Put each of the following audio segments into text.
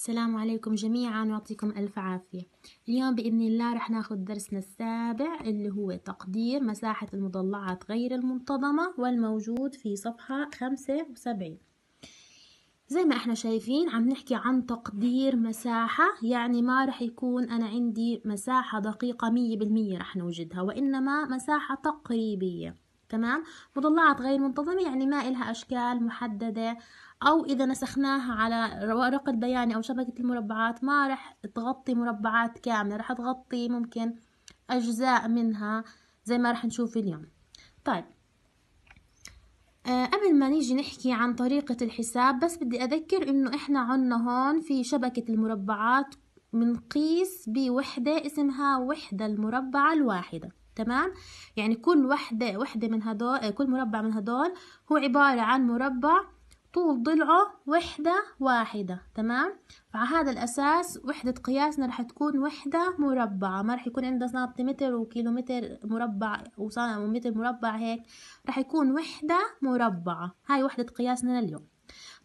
السلام عليكم جميعا ويعطيكم ألف عافية اليوم بإذن الله رح ناخد درسنا السابع اللي هو تقدير مساحة المضلعات غير المنتظمة والموجود في صفحة خمسة وسبعين زي ما احنا شايفين عم نحكي عن تقدير مساحة يعني ما رح يكون أنا عندي مساحة دقيقة مية بالمية رح نوجدها وإنما مساحة تقريبية تمام مضلعات غير منتظمة يعني ما إلها أشكال محددة أو إذا نسخناها على ورقه بياني أو شبكة المربعات ما رح تغطي مربعات كاملة رح تغطي ممكن أجزاء منها زي ما رح نشوف اليوم طيب آه، قبل ما نيجي نحكي عن طريقة الحساب بس بدي أذكر إنه إحنا عنا هون في شبكة المربعات بنقيس بوحدة اسمها وحدة المربعة الواحدة تمام يعني كل وحدة وحدة من هدول آه، كل مربع من هدول هو عبارة عن مربع طول ضلعه وحدة واحدة تمام فعلى هذا الأساس وحدة قياسنا رح تكون وحدة مربعة ما رح يكون عندنا سنتيمتر وكيلومتر مربع ومتر مربع هيك رح يكون وحدة مربعة هاي وحدة قياسنا لليوم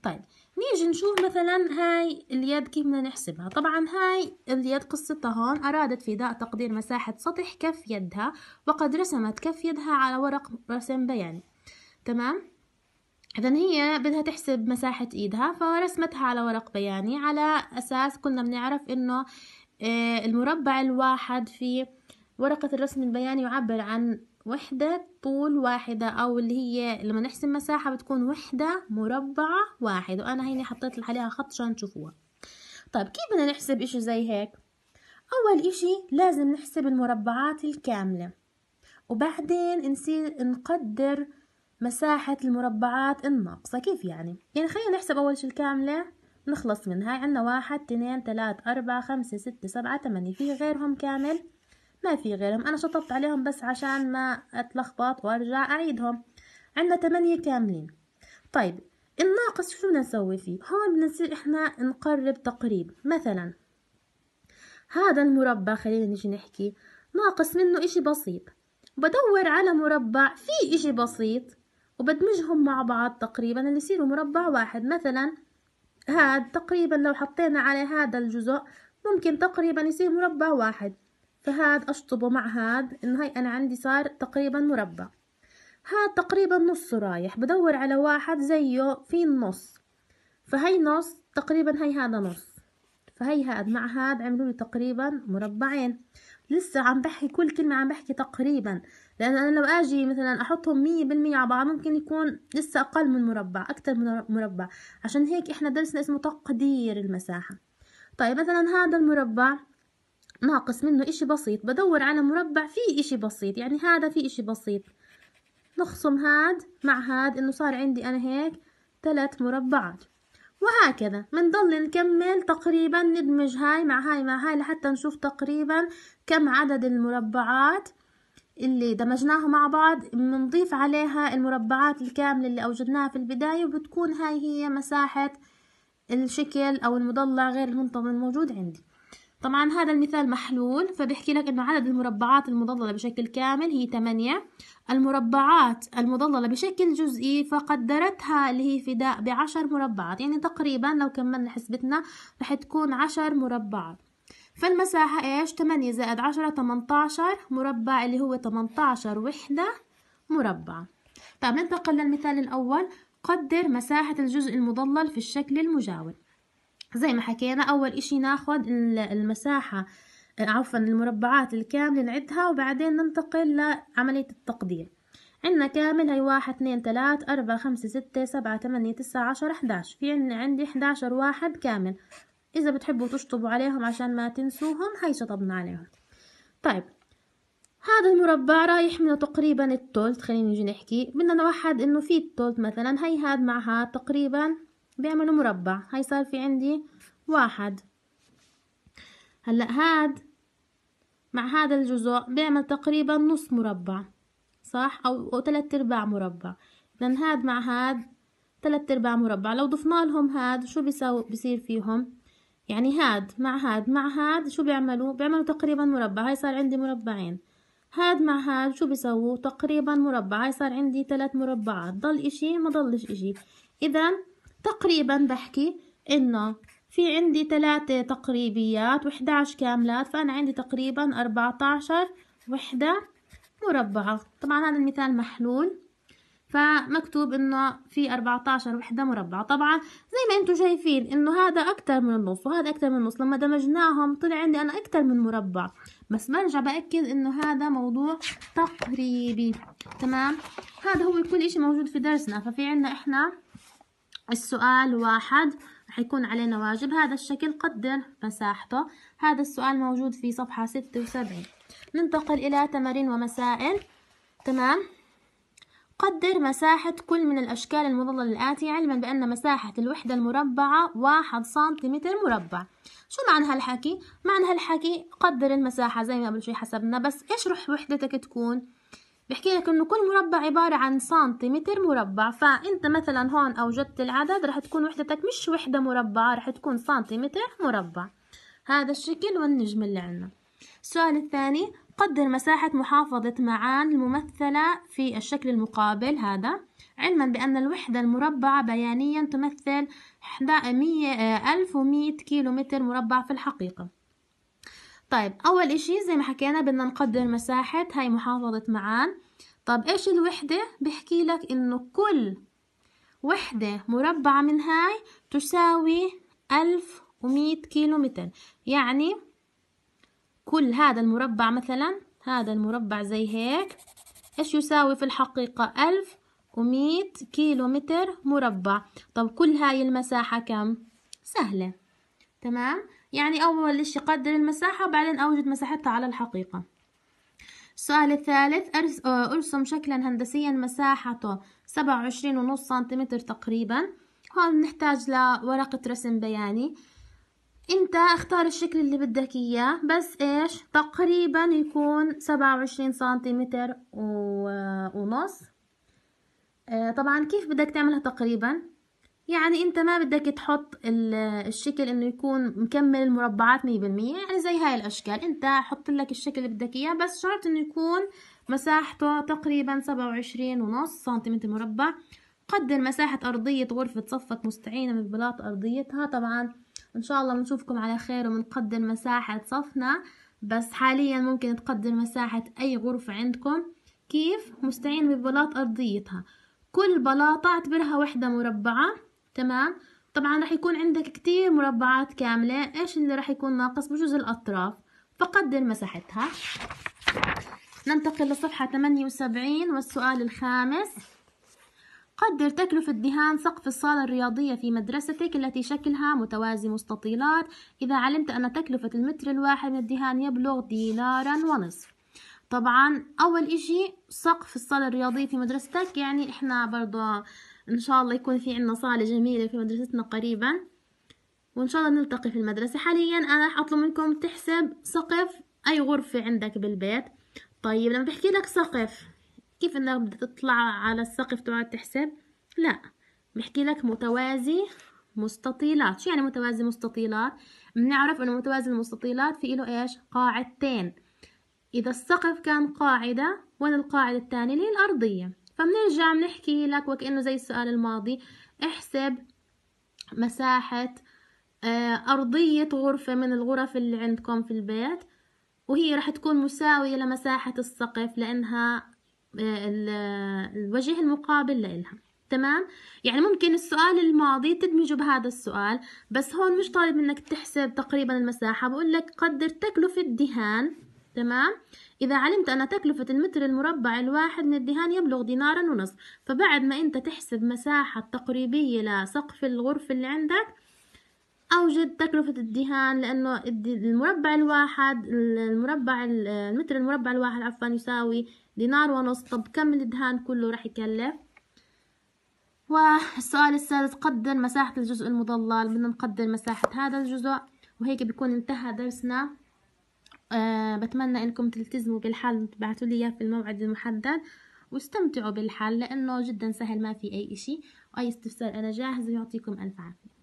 طيب نيجي نشوف مثلا هاي اليد كيف بدنا نحسبها طبعا هاي اليد قصتها هون أرادت فداء تقدير مساحة سطح كف يدها وقد رسمت كف يدها على ورق رسم بياني تمام إذا هي بدها تحسب مساحة إيدها فرسمتها على ورق بياني على أساس كنا بنعرف إنه آه، المربع الواحد في ورقة الرسم البياني يعبر عن وحدة طول واحدة أو اللي هي لما نحسب مساحة بتكون وحدة مربعة واحد وأنا هيني حطيت عليها خط عشان تشوفوها طيب كيف بدنا نحسب إشي زي هيك أول إشي لازم نحسب المربعات الكاملة وبعدين نصير نقدر مساحة المربعات الناقصة كيف يعني؟ يعني خلينا نحسب أول شي الكاملة نخلص منها عندنا واحد اثنين تلات أربعة خمسة ستة سبعة تمانية في غيرهم كامل ما في غيرهم أنا شطبت عليهم بس عشان ما أتلخبط وأرجع أعيدهم عندنا تمانية كاملين طيب الناقص شو بدنا نسوي فيه هون بدنا نصير إحنا نقرب تقريب مثلا هذا المربع خلينا نجي نحكي ناقص منه إشي بسيط بدور على مربع في إشي بسيط وبدمجهم مع بعض تقريبا اللي يصيروا مربع واحد مثلا هاد تقريبا لو حطينا على هذا الجزء ممكن تقريبا يصير مربع واحد فهاد أشطبه مع هاد إن هاي أنا عندي صار تقريبا مربع هاد تقريبا نص رايح بدور على واحد زيه في النص فهي نص تقريبا هي هذا نص فهي هاد مع هاد عملوا لي تقريبا مربعين لسه عم بحكي كل كلمة عم بحكي تقريبا لأن أنا لو أجي مثلا أحطهم مية بالمية على بعض ممكن يكون لسه أقل من مربع أكتر من مربع عشان هيك إحنا درسنا اسمه تقدير المساحة طيب مثلا هذا المربع ناقص منه إشي بسيط بدور على مربع فيه إشي بسيط يعني هذا فيه إشي بسيط نخصم هاد مع هاد إنه صار عندي أنا هيك ثلاث مربعات وهكذا بنضل نكمل تقريبا ندمج هاي مع هاي مع هاي لحتى نشوف تقريبا كم عدد المربعات اللي دمجناها مع بعض بنضيف عليها المربعات الكاملة اللي أوجدناها في البداية وبتكون هاي هي مساحة الشكل أو المضلع غير المنتظم الموجود عندي طبعا هذا المثال محلول فبيحكي لك انه عدد المربعات المضللة بشكل كامل هي 8 المربعات المضللة بشكل جزئي فقدرتها اللي هي فداء بعشر مربعات يعني تقريبا لو كملنا حسبتنا رح تكون عشر مربعات فالمساحة ايش 8 زائد 10 18 مربع اللي هو 18 وحدة مربع طيب ننتقل للمثال الأول قدر مساحة الجزء المضلل في الشكل المجاور زي ما حكينا اول اشي ناخد المساحة آه، عفوا المربعات الكاملة نعدها وبعدين ننتقل لعملية التقدير عندنا كامل هي واحد اثنين ثلاث أربعة خمسة ستة سبعة تمانية تسعة عشرة احداش في عنا عندي احداشر واحد كامل إذا بتحبوا تشطبوا عليهم عشان ما تنسوهم هي شطبنا عليهم طيب هذا المربع رايح منه تقريبا التولت خلينا نيجي نحكي بدنا نوحد انه في التولت مثلا هي هاد مع هاد تقريبا بيعملوا مربع هاي صار في عندي واحد هلأ هاد مع هذا الجزء بيعمل تقريبا نص مربع صح أو, أو تلات أرباع مربع إذا هاد مع هاد تلات أرباع مربع لو ضفنا لهم هاد شو بيساو بصير فيهم يعني هاد مع هاد مع هاد شو بيعملوا بيعملوا تقريبا مربع هاي صار عندي مربعين هاد مع هاد شو بيسووا تقريبا مربع هاي صار عندي ثلاث مربعات ضل اشي ما ضلش اشي اذا تقريبا بحكي إنه في عندي ثلاثة تقريبيات وحداش كاملات فأنا عندي تقريبا عشر وحدة مربعة طبعا هذا المثال محلول فمكتوب انه في عشر وحدة مربعة طبعا زي ما انتم شايفين انه هذا اكتر من النص وهذا اكتر من النص لما دمجناهم طلع عندي انا اكتر من مربع بس برجع باكد انه هذا موضوع تقريبي تمام هذا هو كل اشي موجود في درسنا ففي عنا احنا السؤال واحد رح يكون علينا واجب هذا الشكل قدر مساحته هذا السؤال موجود في صفحة ستة وسبعين ننتقل إلى تمارين ومسائل تمام قدر مساحة كل من الأشكال المظللة الآتية علما بأن مساحة الوحدة المربعة واحد سنتيمتر مربع شو معنى هالحكي؟ معنى هالحكي قدر المساحة زي ما قبل شوي حسبنا بس إيش رح وحدتك تكون؟ بحكي لك انه كل مربع عبارة عن سنتيمتر مربع فانت مثلا هون اوجدت العدد رح تكون وحدتك مش وحدة مربعة رح تكون سنتيمتر مربع هذا الشكل والنجم اللي عندنا السؤال الثاني قدر مساحة محافظة معان الممثلة في الشكل المقابل هذا علما بأن الوحدة المربعة بيانيا تمثل 1100 كيلو متر مربع في الحقيقة طيب أول إشي زي ما حكينا بدنا نقدر مساحة هاي محافظة معان طب إيش الوحدة؟ بحكي لك إنه كل وحدة مربعة من هاي تساوي ألف ومية كيلو متر يعني كل هذا المربع مثلا هذا المربع زي هيك إيش يساوي في الحقيقة ألف ومية كيلو متر مربع طب كل هاي المساحة كم؟ سهلة تمام؟ يعني أول إشي قدر المساحة وبعدين أوجد مساحتها على الحقيقة السؤال الثالث آه، ارسم شكلا هندسيا مساحته سبعة وعشرين ونص سنتيمتر تقريبا هون بنحتاج لورقة رسم بياني انت اختار الشكل اللي بدك اياه بس ايش تقريبا يكون سبعة وعشرين سنتيمتر آه، ونص آه، طبعا كيف بدك تعملها تقريبا يعني انت ما بدك تحط الشكل انه يكون مكمل المربعات مية بالمية يعني زي هاي الاشكال انت حط لك الشكل اللي بدك اياه بس شرط انه يكون مساحته تقريبا سبعة وعشرين ونص سنتيمتر مربع قدر مساحة أرضية غرفة صفك مستعينة من بلاط أرضيتها طبعا إن شاء الله بنشوفكم على خير وبنقدر مساحة صفنا بس حاليا ممكن تقدر مساحة أي غرفة عندكم كيف مستعين ببلاط أرضيتها كل بلاطة اعتبرها وحدة مربعة تمام طبعا راح يكون عندك كتير مربعات كاملة ايش اللي راح يكون ناقص بجوز الاطراف فقدر مساحتها ننتقل لصفحة 78 والسؤال الخامس قدر تكلفة دهان سقف الصالة الرياضية في مدرستك التي شكلها متوازي مستطيلات إذا علمت أن تكلفة المتر الواحد من الدهان يبلغ دينارا ونصف طبعا أول إشي سقف الصالة الرياضية في مدرستك يعني إحنا برضه ان شاء الله يكون في عنا صالة جميلة في مدرستنا قريبا وان شاء الله نلتقي في المدرسة حاليا انا راح اطلب منكم تحسب سقف اي غرفة عندك بالبيت طيب لما بحكي لك سقف كيف انك بدك تطلع على السقف تقعد تحسب لا بحكي لك متوازي مستطيلات شو يعني متوازي مستطيلات بنعرف انه متوازي المستطيلات في له ايش قاعدتين اذا السقف كان قاعدة وين القاعدة الثانية اللي هي الارضية فبنرجع بنحكي لك وكأنه زي السؤال الماضي احسب مساحة آه، أرضية غرفة من الغرف اللي عندكم في البيت وهي رح تكون مساوية لمساحة السقف لأنها آه، الوجه المقابل لإلها تمام يعني ممكن السؤال الماضي تدمجه بهذا السؤال بس هون مش طالب منك تحسب تقريبا المساحة بقول لك قدر تكلفة دهان تمام إذا علمت أن تكلفة المتر المربع الواحد من الدهان يبلغ دينارا ونص فبعد ما أنت تحسب مساحة تقريبية لسقف الغرفة اللي عندك أوجد تكلفة الدهان لأنه المربع الواحد المربع المتر المربع الواحد عفوا يساوي دينار ونص طب كم الدهان كله راح يكلف والسؤال السادس قدر مساحة الجزء المضلل بدنا نقدر مساحة هذا الجزء وهيك بيكون انتهى درسنا أه بتمنى انكم تلتزموا بالحل وتبعتوا لي اياه في الموعد المحدد واستمتعوا بالحل لانه جدا سهل ما في اي اشي واي استفسار انا جاهزه يعطيكم الف عافيه